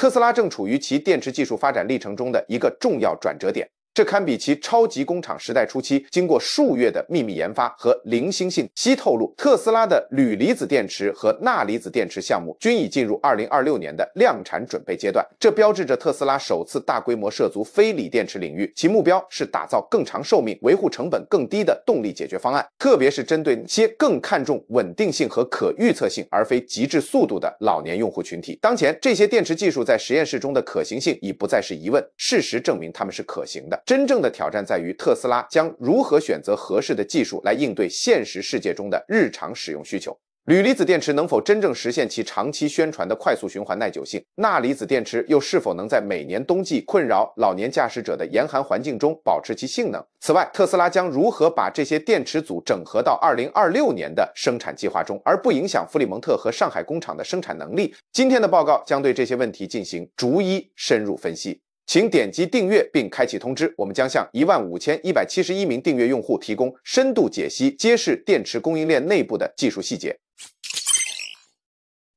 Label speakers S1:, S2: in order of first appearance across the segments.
S1: 特斯拉正处于其电池技术发展历程中的一个重要转折点。这堪比其超级工厂时代初期，经过数月的秘密研发和零星信息透露，特斯拉的铝离子电池和钠离子电池项目均已进入二零二六年的量产准备阶段。这标志着特斯拉首次大规模涉足非锂电池领域，其目标是打造更长寿命、维护成本更低的动力解决方案，特别是针对些更看重稳定性和可预测性而非极致速度的老年用户群体。当前，这些电池技术在实验室中的可行性已不再是疑问，事实证明它们是可行的。真正的挑战在于特斯拉将如何选择合适的技术来应对现实世界中的日常使用需求。铝离子电池能否真正实现其长期宣传的快速循环耐久性？钠离子电池又是否能在每年冬季困扰老年驾驶者的严寒环境中保持其性能？此外，特斯拉将如何把这些电池组整合到二零二六年的生产计划中，而不影响弗里蒙特和上海工厂的生产能力？今天的报告将对这些问题进行逐一深入分析。请点击订阅并开启通知，我们将向一万五千一百七十一名订阅用户提供深度解析，揭示电池供应链内部的技术细节。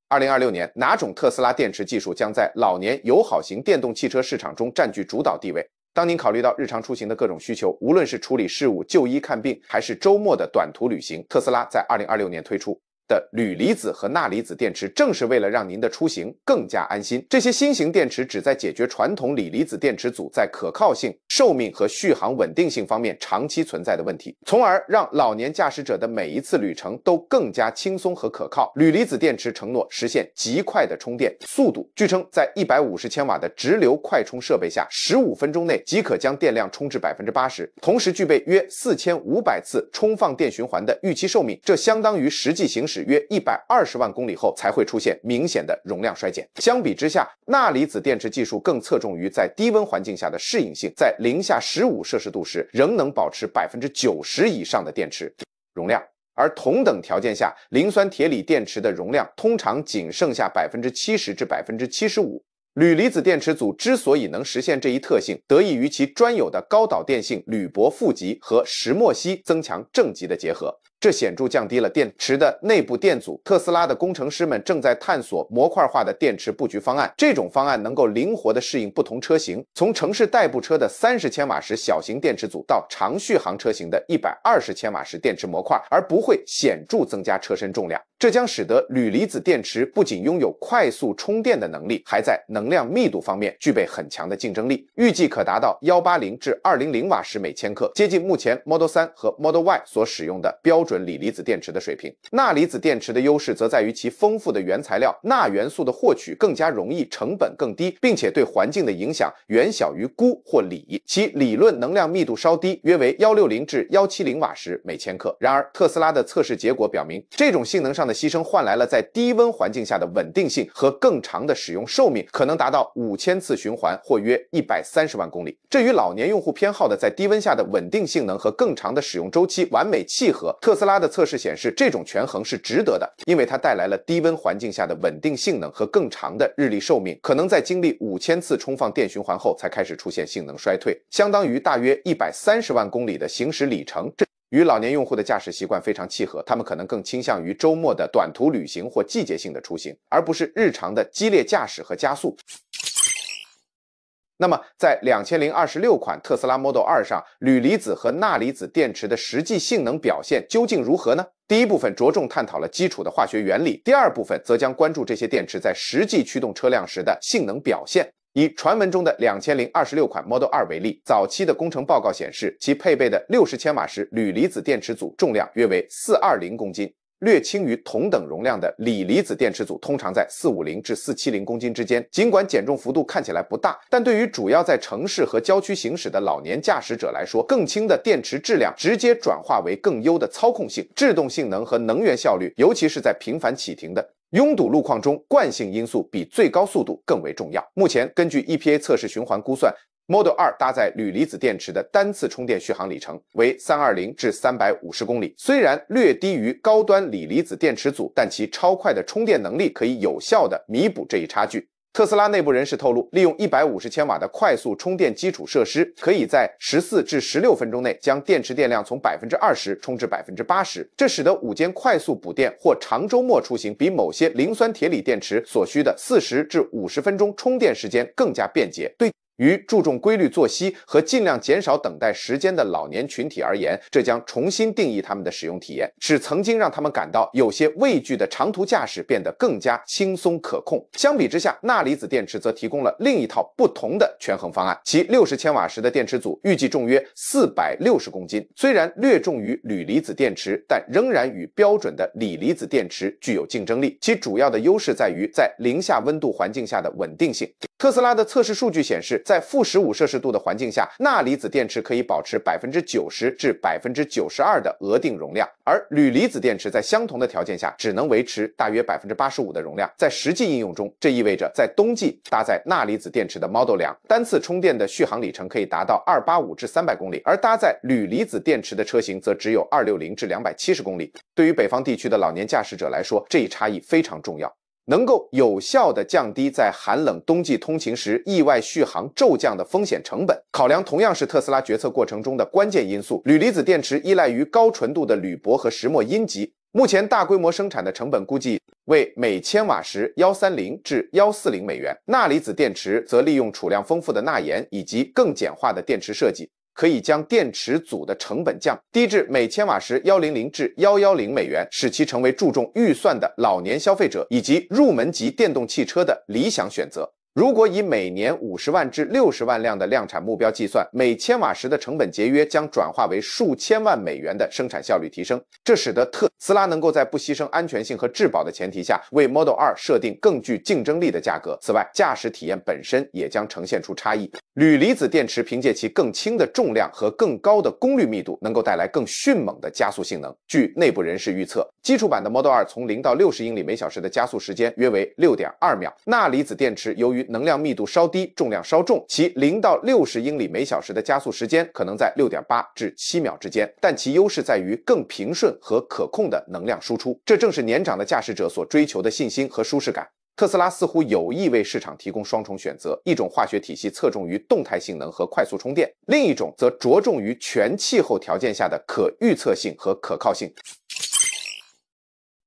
S1: 二零二六年，哪种特斯拉电池技术将在老年友好型电动汽车市场中占据主导地位？当您考虑到日常出行的各种需求，无论是处理事务、就医看病，还是周末的短途旅行，特斯拉在二零二六年推出。的铝离子和钠离子电池，正是为了让您的出行更加安心。这些新型电池旨在解决传统锂离子电池组在可靠性、寿命和续航稳定性方面长期存在的问题，从而让老年驾驶者的每一次旅程都更加轻松和可靠。铝离子电池承诺实现极快的充电速度，据称在一百五十千瓦的直流快充设备下，十五分钟内即可将电量充至百分之八十，同时具备约四千五百次充放电循环的预期寿命，这相当于实际行驶。只约一百二十万公里后才会出现明显的容量衰减。相比之下，钠离子电池技术更侧重于在低温环境下的适应性，在零下十五摄氏度时仍能保持百分之九十以上的电池容量。而同等条件下，磷酸铁锂电池的容量通常仅剩下百分之七十至百分之七十五。铝离子电池组之所以能实现这一特性，得益于其专有的高导电性铝箔负极和石墨烯增强正极的结合。这显著降低了电池的内部电阻。特斯拉的工程师们正在探索模块化的电池布局方案，这种方案能够灵活地适应不同车型，从城市代步车的三十千瓦时小型电池组到长续航车型的一百二十千瓦时电池模块，而不会显著增加车身重量。这将使得铝离子电池不仅拥有快速充电的能力，还在能量密度方面具备很强的竞争力，预计可达到幺八零至二零零瓦时每千克，接近目前 Model 三和 Model Y 所使用的标准锂离子电池的水平。钠离子电池的优势则在于其丰富的原材料，钠元素的获取更加容易，成本更低，并且对环境的影响远小于钴或锂，其理论能量密度稍低，约为幺六零至幺七零瓦时每千克。然而，特斯拉的测试结果表明，这种性能上的。牺牲换来了在低温环境下的稳定性和更长的使用寿命，可能达到五千次循环或约一百三十万公里。这与老年用户偏好的在低温下的稳定性能和更长的使用周期完美契合。特斯拉的测试显示，这种权衡是值得的，因为它带来了低温环境下的稳定性能和更长的日历寿命，可能在经历五千次充放电循环后才开始出现性能衰退，相当于大约一百三十万公里的行驶里程。这与老年用户的驾驶习惯非常契合，他们可能更倾向于周末的短途旅行或季节性的出行，而不是日常的激烈驾驶和加速。那么，在两千零二十六款特斯拉 Model 二上，铝离子和钠离子电池的实际性能表现究竟如何呢？第一部分着重探讨了基础的化学原理，第二部分则将关注这些电池在实际驱动车辆时的性能表现。以传闻中的两千零二十六款 Model 2为例，早期的工程报告显示，其配备的六十千瓦时铝离子电池组重量约为四二零公斤，略轻于同等容量的锂离子电池组，通常在四五零至四七零公斤之间。尽管减重幅度看起来不大，但对于主要在城市和郊区行驶的老年驾驶者来说，更轻的电池质量直接转化为更优的操控性、制动性能和能源效率，尤其是在频繁启停的。拥堵路况中，惯性因素比最高速度更为重要。目前，根据 EPA 测试循环估算，Model 2搭载铝离子电池的单次充电续航里程为三二零至三百五十公里，虽然略低于高端锂离子电池组，但其超快的充电能力可以有效的弥补这一差距。特斯拉内部人士透露，利用一百五十千瓦的快速充电基础设施，可以在十四至十六分钟内将电池电量从百分之二十充至百分之八十，这使得午间快速补电或长周末出行比某些磷酸铁锂电池所需的四十至五十分钟充电时间更加便捷。对。于注重规律作息和尽量减少等待时间的老年群体而言，这将重新定义他们的使用体验，使曾经让他们感到有些畏惧的长途驾驶变得更加轻松可控。相比之下，钠离子电池则提供了另一套不同的权衡方案。其六十千瓦时的电池组预计重约四百六十公斤，虽然略重于铝离子电池，但仍然与标准的锂离子电池具有竞争力。其主要的优势在于在零下温度环境下的稳定性。特斯拉的测试数据显示。在负十五摄氏度的环境下，钠离子电池可以保持百分之九十至百分之九十二的额定容量，而铝离子电池在相同的条件下只能维持大约百分之八十五的容量。在实际应用中，这意味着在冬季搭载钠离子电池的 Model 两单次充电的续航里程可以达到二八五至三百公里，而搭载铝离子电池的车型则只有二六零至两百七十公里。对于北方地区的老年驾驶者来说，这一差异非常重要。能够有效地降低在寒冷冬季通勤时意外续航骤降的风险成本。考量同样是特斯拉决策过程中的关键因素。铝离子电池依赖于高纯度的铝箔和石墨阴极，目前大规模生产的成本估计为每千瓦时幺三零至幺四零美元。钠离子电池则利用储量丰富的钠盐以及更简化的电池设计。可以将电池组的成本降低至每千瓦时幺零零至幺幺零美元，使其成为注重预算的老年消费者以及入门级电动汽车的理想选择。如果以每年五十万至六十万辆的量产目标计算，每千瓦时的成本节约将转化为数千万美元的生产效率提升。这使得特斯拉能够在不牺牲安全性和质保的前提下，为 Model 2设定更具竞争力的价格。此外，驾驶体验本身也将呈现出差异。铝离子电池凭借其更轻的重量和更高的功率密度，能够带来更迅猛的加速性能。据内部人士预测，基础版的 Model 2从零到六十英里每小时的加速时间约为六点二秒。钠离子电池由于能量密度稍低，重量稍重，其零到六十英里每小时的加速时间可能在六点八至七秒之间。但其优势在于更平顺和可控的能量输出，这正是年长的驾驶者所追求的信心和舒适感。特斯拉似乎有意为市场提供双重选择：一种化学体系侧重于动态性能和快速充电，另一种则着重于全气候条件下的可预测性和可靠性。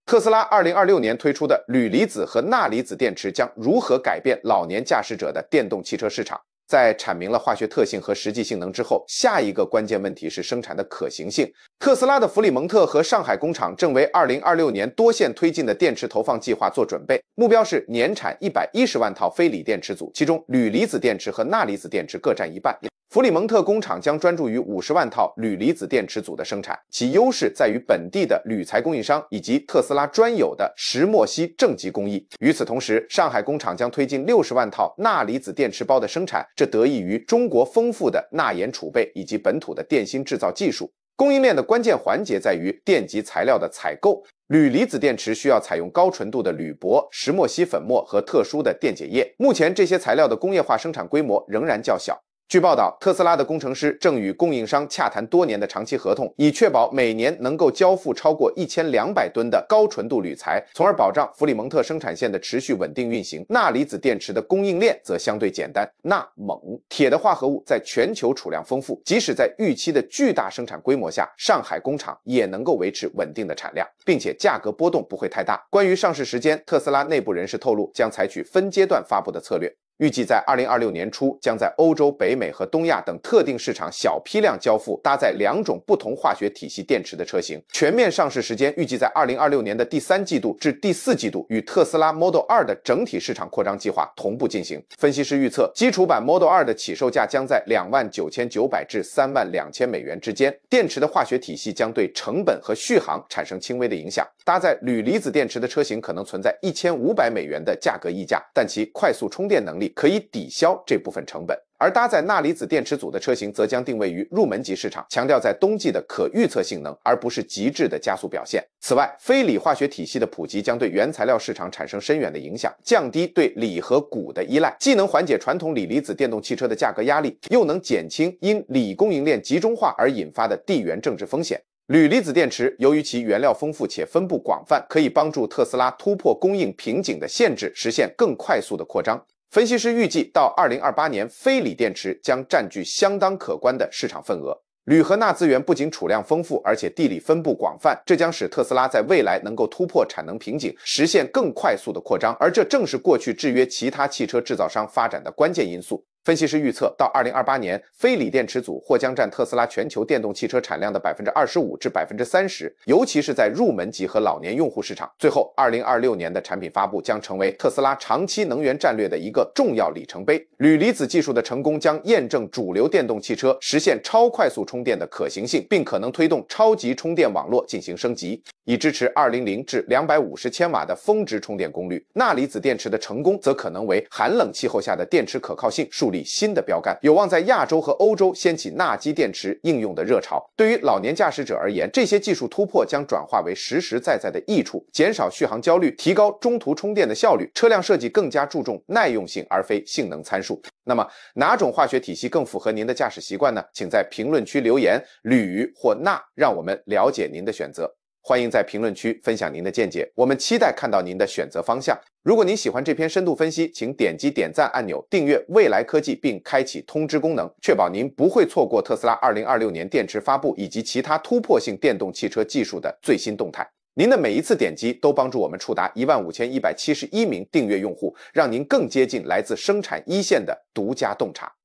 S1: 特斯拉二零二六年推出的铝离子和钠离子电池将如何改变老年驾驶者的电动汽车市场？在阐明了化学特性和实际性能之后，下一个关键问题是生产的可行性。特斯拉的弗里蒙特和上海工厂正为二零二六年多线推进的电池投放计划做准备，目标是年产一百一十万套非锂电池组，其中铝离子电池和钠离子电池各占一半。弗里蒙特工厂将专注于五十万套铝离子电池组的生产，其优势在于本地的铝材供应商以及特斯拉专有的石墨烯正极工艺。与此同时，上海工厂将推进六十万套钠离子电池包的生产，这得益于中国丰富的钠盐储备以及本土的电芯制造技术。供应链的关键环节在于电极材料的采购。铝离子电池需要采用高纯度的铝箔、石墨烯粉末和特殊的电解液。目前，这些材料的工业化生产规模仍然较小。据报道，特斯拉的工程师正与供应商洽谈多年的长期合同，以确保每年能够交付超过一千两百吨的高纯度铝材，从而保障弗里蒙特生产线的持续稳定运行。钠离子电池的供应链则相对简单，钠、锰、铁的化合物在全球储量丰富，即使在预期的巨大生产规模下，上海工厂也能够维持稳定的产量，并且价格波动不会太大。关于上市时间，特斯拉内部人士透露，将采取分阶段发布的策略。预计在二零二六年初，将在欧洲、北美和东亚等特定市场小批量交付搭载两种不同化学体系电池的车型。全面上市时间预计在二零二六年的第三季度至第四季度，与特斯拉 Model 二的整体市场扩张计划同步进行。分析师预测，基础版 Model 二的起售价将在两万九千九百至三万两千美元之间。电池的化学体系将对成本和续航产生轻微的影响。搭载铝离子电池的车型可能存在一千五百美元的价格溢价，但其快速充电能力。可以抵消这部分成本，而搭载钠离子电池组的车型则将定位于入门级市场，强调在冬季的可预测性能，而不是极致的加速表现。此外，非锂化学体系的普及将对原材料市场产生深远的影响，降低对锂和钴的依赖，既能缓解传统锂离子电动汽车的价格压力，又能减轻因锂供应链集中化而引发的地缘政治风险。铝离子电池由于其原料丰富且分布广泛，可以帮助特斯拉突破供应瓶颈的限制，实现更快速的扩张。分析师预计，到二零二八年，非锂电池将占据相当可观的市场份额。铝和钠资源不仅储量丰富，而且地理分布广泛，这将使特斯拉在未来能够突破产能瓶颈，实现更快速的扩张。而这正是过去制约其他汽车制造商发展的关键因素。分析师预测，到二零二八年，非锂电池组或将占特斯拉全球电动汽车产量的百分之二十五至百分之三十，尤其是在入门级和老年用户市场。最后，二零二六年的产品发布将成为特斯拉长期能源战略的一个重要里程碑。铝离子技术的成功将验证主流电动汽车实现超快速充电的可行性，并可能推动超级充电网络进行升级，以支持二零零至两百五十千瓦的峰值充电功率。钠离子电池的成功则可能为寒冷气候下的电池可靠性树立。新的标杆有望在亚洲和欧洲掀起钠基电池应用的热潮。对于老年驾驶者而言，这些技术突破将转化为实实在在的益处，减少续航焦虑，提高中途充电的效率。车辆设计更加注重耐用性而非性能参数。那么，哪种化学体系更符合您的驾驶习惯呢？请在评论区留言铝或钠，让我们了解您的选择。欢迎在评论区分享您的见解，我们期待看到您的选择方向。如果您喜欢这篇深度分析，请点击点赞按钮，订阅未来科技，并开启通知功能，确保您不会错过特斯拉二零二六年电池发布以及其他突破性电动汽车技术的最新动态。您的每一次点击都帮助我们触达一万五千一百七十一名订阅用户，让您更接近来自生产一线的独家洞察。